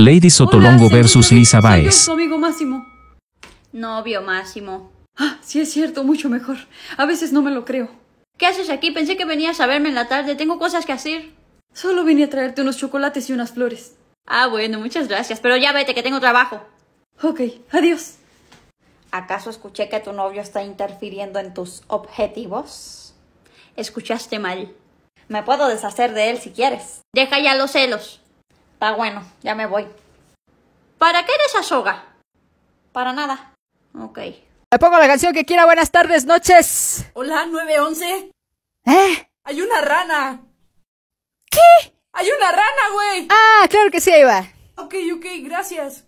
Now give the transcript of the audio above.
Lady Sotolongo versus Lisa Baez. amigo Máximo. Novio Máximo. Ah, sí es cierto, mucho mejor. A veces no me lo creo. ¿Qué haces aquí? Pensé que venías a verme en la tarde. Tengo cosas que hacer. Solo vine a traerte unos chocolates y unas flores. Ah, bueno, muchas gracias. Pero ya vete, que tengo trabajo. Ok, adiós. ¿Acaso escuché que tu novio está interfiriendo en tus objetivos? Escuchaste mal. Me puedo deshacer de él si quieres. Deja ya los celos. Está bueno, ya me voy. ¿Para qué eres soga? Para nada. Ok. Le pongo la canción que quiera. Buenas tardes, noches. Hola, 911. ¿Eh? Hay una rana. ¿Qué? Hay una rana, güey. Ah, claro que sí, iba va. Ok, ok, gracias.